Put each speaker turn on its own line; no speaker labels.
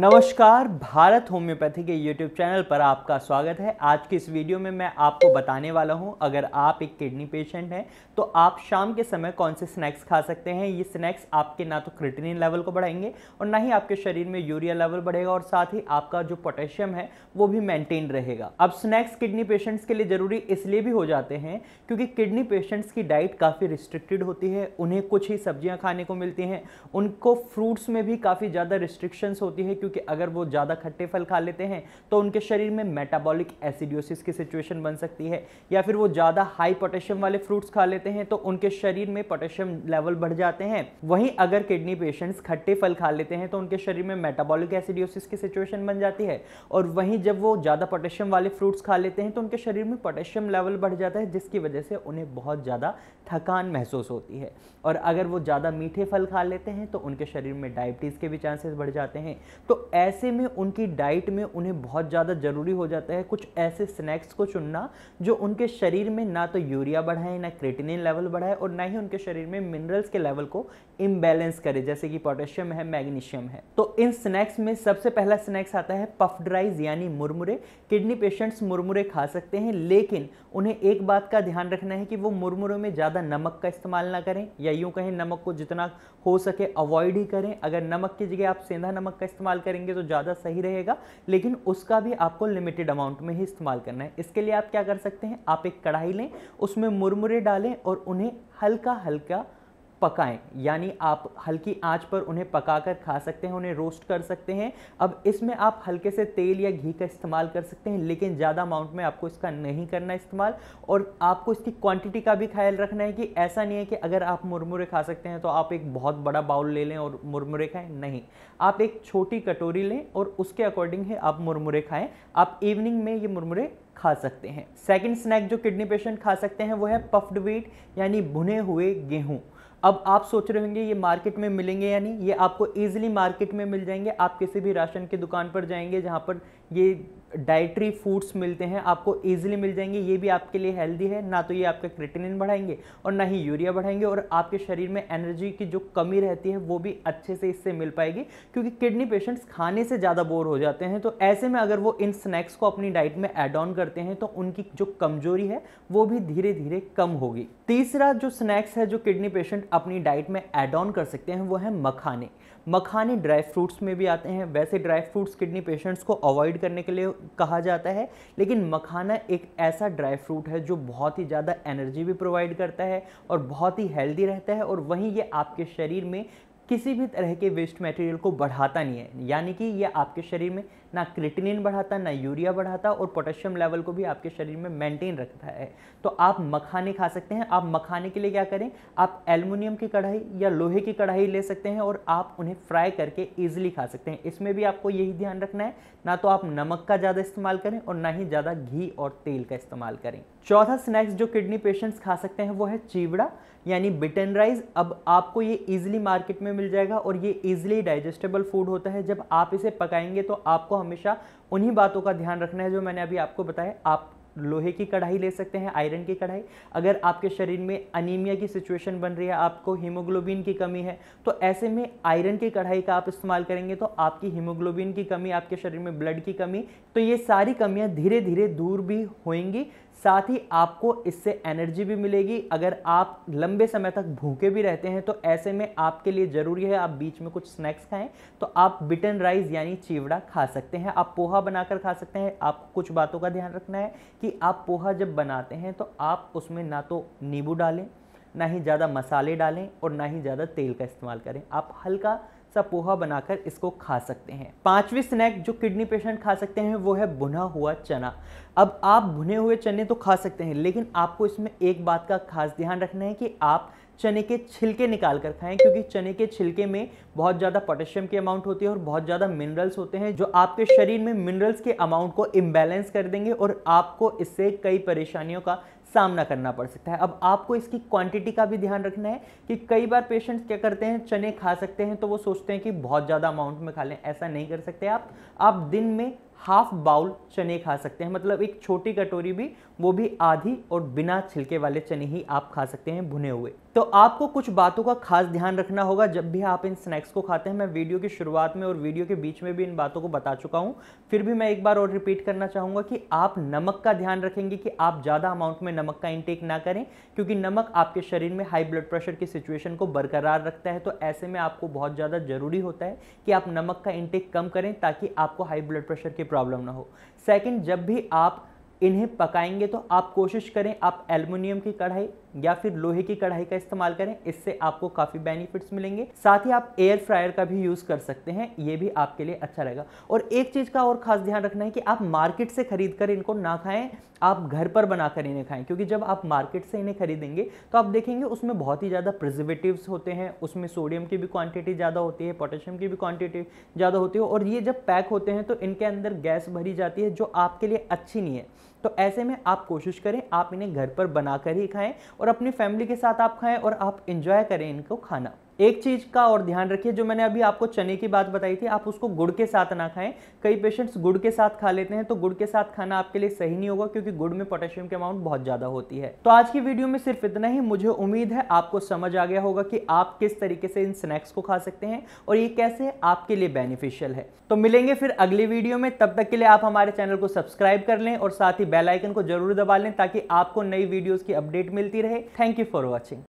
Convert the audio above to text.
नमस्कार भारत होम्योपैथी के YouTube channel पर आपका स्वागत है आज की इस वीडियो में मैं आपको बताने वाला हूं अगर आप एक किडनी पेशेंट हैं तो आप शाम के समय कौन से स्नैक्स खा सकते हैं ये स्नैक्स आपके ना तो क्रिटिनिन लेवल को बढ़ाएंगे और ना ही आपके शरीर में यूरिया लेवल बढ़ेगा और साथ ही आपका जो पोटेशियम है वो भी मेनटेन रहेगा अब स्नैक्स किडनी पेशेंट्स के लिए ज़रूरी इसलिए भी हो जाते हैं क्योंकि किडनी पेशेंट्स की डाइट काफ़ी रिस्ट्रिक्टेड होती है उन्हें कुछ ही सब्जियाँ खाने को मिलती हैं उनको फ्रूट्स में भी काफ़ी ज़्यादा रिस्ट्रिक्शंस होती है क्योंकि अगर वो ज़्यादा खट्टे फल खा लेते हैं तो उनके शरीर में मेटाबॉलिक एसिडियोसिस की सिचुएशन बन सकती है या फिर वो ज़्यादा हाई पोटेशियम वाले फ्रूट्स खा लेते हैं तो उनके शरीर में पोटेशियम लेवल बढ़ जाते हैं वहीं अगर किडनी पेशेंट्स खट्टे फल खा लेते हैं तो उनके शरीर में मेटाबॉलिक एसिडियोसिस की सिचुएशन बन जाती है और वहीं जब वो ज़्यादा पोटेशियम वाले फ्रूट्स खा लेते हैं तो उनके शरीर में पोटेशियम लेवल बढ़ जाता है जिसकी वजह से उन्हें बहुत ज़्यादा थकान महसूस होती है और अगर वो ज़्यादा मीठे फल खा लेते हैं तो उनके शरीर में डायबिटीज़ के भी चांसेस बढ़ जाते हैं तो ऐसे में उनकी डाइट में उन्हें बहुत ज़्यादा ज़रूरी हो जाता है कुछ ऐसे स्नैक्स को चुनना जो उनके शरीर में ना तो यूरिया बढ़ाए ना क्रेटिनिन लेवल बढ़ाए और ना ही उनके शरीर में मिनरल्स के लेवल को इम्बेलेंस करे जैसे कि पोटेशियम है मैग्नीशियम है तो इन स्नैक्स में सबसे पहला स्नैक्स आता है पफ ड्राइज यानी मुरमुरे किडनी पेशेंट्स मुरमुरे खा सकते हैं लेकिन उन्हें एक बात का ध्यान रखना है कि वो मुरमुरे में ज़्यादा नमक का इस्तेमाल ना करें या यूँ कहें नमक को जितना हो सके अवॉइड ही करें अगर नमक की जगह आप सेंधा नमक का इस्तेमाल इस्तेमाल करेंगे तो ज़्यादा सही रहेगा लेकिन उसका भी आपको लिमिटेड अमाउंट में ही इस्तेमाल करना है इसके लिए आप क्या कर सकते हैं आप एक कढ़ाई लें उसमें मुरमुरे डालें और उन्हें हल्का हल्का पकाएं यानी आप हल्की आंच पर उन्हें पकाकर खा सकते हैं उन्हें रोस्ट कर सकते हैं अब इसमें आप हल्के से तेल या घी का इस्तेमाल कर सकते हैं लेकिन ज़्यादा अमाउंट में आपको इसका नहीं करना इस्तेमाल और आपको इसकी क्वांटिटी का भी ख्याल रखना है कि ऐसा नहीं है कि अगर आप मुरमुरे खा सकते हैं तो आप एक बहुत बड़ा बाउल ले लें और मुरमुरे खाएँ नहीं आप एक छोटी कटोरी लें और उसके अकॉर्डिंग ही आप मुरमुरे खाएँ आप इवनिंग में ये मुरमुरे खा सकते हैं सेकेंड स्नैक जो किडनी पेशेंट खा सकते हैं वो है पफ्ड वीट यानी भुने हुए गेहूँ अब आप सोच रहे होंगे ये मार्केट में मिलेंगे या नहीं ये आपको ईजिली मार्केट में मिल जाएंगे आप किसी भी राशन की दुकान पर जाएंगे जहाँ पर ये डाइट्री फूड्स मिलते हैं आपको ईजिली मिल जाएंगे ये भी आपके लिए हेल्दी है ना तो ये आपका क्रिटिनिन बढ़ाएंगे और ना ही यूरिया बढ़ाएंगे और आपके शरीर में एनर्जी की जो कमी रहती है वो भी अच्छे से इससे मिल पाएगी क्योंकि किडनी पेशेंट्स खाने से ज़्यादा बोर हो जाते हैं तो ऐसे में अगर वो इन स्नैक्स को अपनी डाइट में एड ऑन करते हैं तो उनकी जो कमजोरी है वो भी धीरे धीरे कम होगी तीसरा जो स्नैक्स है जो किडनी पेशेंट अपनी डाइट में एड ऑन कर सकते हैं वो है मखाने मखाने ड्राई फ्रूट्स में भी आते हैं वैसे ड्राई फ्रूट्स किडनी पेशेंट्स को अवॉइड करने के लिए कहा जाता है लेकिन मखाना एक ऐसा ड्राई फ्रूट है जो बहुत ही ज़्यादा एनर्जी भी प्रोवाइड करता है और बहुत ही हेल्दी रहता है और वहीं ये आपके शरीर में किसी भी तरह के वेस्ट मटेरियल को बढ़ाता नहीं है यानी कि ये आपके शरीर में ना क्रिटिनिन बढ़ाता ना यूरिया बढ़ाता और पोटेशियम लेवल को भी आपके शरीर में मेंटेन रखता है तो आप मखाने खा सकते हैं आप मखाने के लिए क्या करें आप एल्युमिनियम की कढ़ाई या लोहे की कढ़ाई ले सकते हैं और आप उन्हें फ्राई करके ईजिली खा सकते हैं इसमें भी आपको यही ध्यान रखना है ना तो आप नमक का ज़्यादा इस्तेमाल करें और ना ही ज़्यादा घी और तेल का इस्तेमाल करें चौथा स्नैक्स जो किडनी पेशेंट्स खा सकते हैं वो है चिवड़ा यानी बिटन राइस अब आपको ये इजीली मार्केट में मिल जाएगा और ये इजीली डाइजेस्टेबल फूड होता है जब आप इसे पकाएंगे तो आपको हमेशा उन्हीं बातों का ध्यान रखना है जो मैंने अभी आपको बताया आप लोहे की कढ़ाई ले सकते हैं आयरन की कढ़ाई अगर आपके शरीर में अनीमिया की सिचुएशन बन रही है आपको हीमोग्लोबिन की कमी है तो ऐसे में आयरन की कढ़ाई का आप इस्तेमाल करेंगे तो आपकी हीमोग्लोबिन की कमी आपके शरीर में ब्लड की कमी तो ये सारी कमियां धीरे धीरे दूर भी होंगी साथ ही आपको इससे एनर्जी भी मिलेगी अगर आप लंबे समय तक भूखे भी रहते हैं तो ऐसे में आपके लिए ज़रूरी है आप बीच में कुछ स्नैक्स खाएं तो आप बिटन राइस यानी चिवड़ा खा सकते हैं आप पोहा बनाकर खा सकते हैं आपको कुछ बातों का ध्यान रखना है कि आप पोहा जब बनाते हैं तो आप उसमें ना तो नींबू डालें ना ही ज़्यादा मसाले डालें और ना ही ज़्यादा तेल का इस्तेमाल करें आप हल्का सा पोहा बनाकर इसको खा सकते हैं पांचवी स्नैक जो किडनी पेशेंट खा सकते हैं वो है भुना हुआ चना अब आप भुने हुए चने तो खा सकते हैं लेकिन आपको इसमें एक बात का खास ध्यान रखना है कि आप चने के छिलके निकाल कर खाएं क्योंकि चने के छिलके में बहुत ज़्यादा पोटेशियम के अमाउंट होती है और बहुत ज़्यादा मिनरल्स होते हैं जो आपके शरीर में मिनरल्स के अमाउंट को इम्बैलेंस कर देंगे और आपको इससे कई परेशानियों का सामना करना पड़ सकता है अब आपको इसकी क्वांटिटी का भी ध्यान रखना है कि कई बार पेशेंट्स क्या करते हैं चने खा सकते हैं तो वो सोचते हैं कि बहुत ज़्यादा अमाउंट में खा लें ऐसा नहीं कर सकते आप आप दिन में हाफ बाउल चने खा सकते हैं मतलब एक छोटी कटोरी भी वो भी आधी और बिना छिलके वाले चने ही आप खा सकते हैं भुने हुए तो आपको कुछ बातों का खास ध्यान रखना होगा जब भी आप इन स्नैक्स को खाते हैं मैं वीडियो की शुरुआत में और वीडियो के बीच में भी इन बातों को बता चुका हूँ फिर भी मैं एक बार और रिपीट करना चाहूँगा कि आप नमक का ध्यान रखेंगे कि आप ज़्यादा अमाउंट में नमक का इंटेक ना करें क्योंकि नमक आपके शरीर में हाई ब्लड प्रेशर की सिचुएशन को बरकरार रखता है तो ऐसे में आपको बहुत ज़्यादा ज़रूरी होता है कि आप नमक का इंटेक कम करें ताकि आपको हाई ब्लड प्रेशर की प्रॉब्लम ना हो सेकेंड जब भी आप इन्हें पकाएंगे तो आप कोशिश करें आप एल्युमिनियम की कढ़ाई या फिर लोहे की कढ़ाई का इस्तेमाल करें इससे आपको काफ़ी बेनिफिट्स मिलेंगे साथ ही आप एयर फ्रायर का भी यूज़ कर सकते हैं ये भी आपके लिए अच्छा रहेगा और एक चीज़ का और खास ध्यान रखना है कि आप मार्केट से खरीद कर इनको ना खाएं आप घर पर बनाकर इन्हें खाएं क्योंकि जब आप मार्केट से इन्हें खरीदेंगे तो आप देखेंगे उसमें बहुत ही ज़्यादा प्रिजर्वेटिव्स होते हैं उसमें सोडियम की भी क्वांटिटी ज़्यादा होती है पोटेशियम की भी क्वांटिटी ज़्यादा होती है और ये जब पैक होते हैं तो इनके अंदर गैस भरी जाती है जो आपके लिए अच्छी नहीं है तो ऐसे में आप कोशिश करें आप इन्हें घर पर बनाकर ही खाएं और अपनी फैमिली के साथ आप खाएं और आप इंजॉय करें इनको खाना एक चीज़ का और ध्यान रखिए जो मैंने अभी आपको चने की बात बताई थी आप उसको गुड़ के साथ ना खाएं कई पेशेंट्स गुड़ के साथ खा लेते हैं तो गुड़ के साथ खाना आपके लिए सही नहीं होगा क्योंकि गुड़ में पोटेशियम की अमाउंट बहुत ज़्यादा होती है तो आज की वीडियो में सिर्फ इतना ही मुझे उम्मीद है आपको समझ आ गया होगा कि आप किस तरीके से इन स्नैक्स को खा सकते हैं और ये कैसे आपके लिए बेनिफिशियल है तो मिलेंगे फिर अगली वीडियो में तब तक के लिए आप हमारे चैनल को सब्सक्राइब कर लें और साथ ही बेलाइकन को जरूर दबा लें ताकि आपको नई वीडियोज़ की अपडेट मिलती रहे थैंक यू फॉर वॉचिंग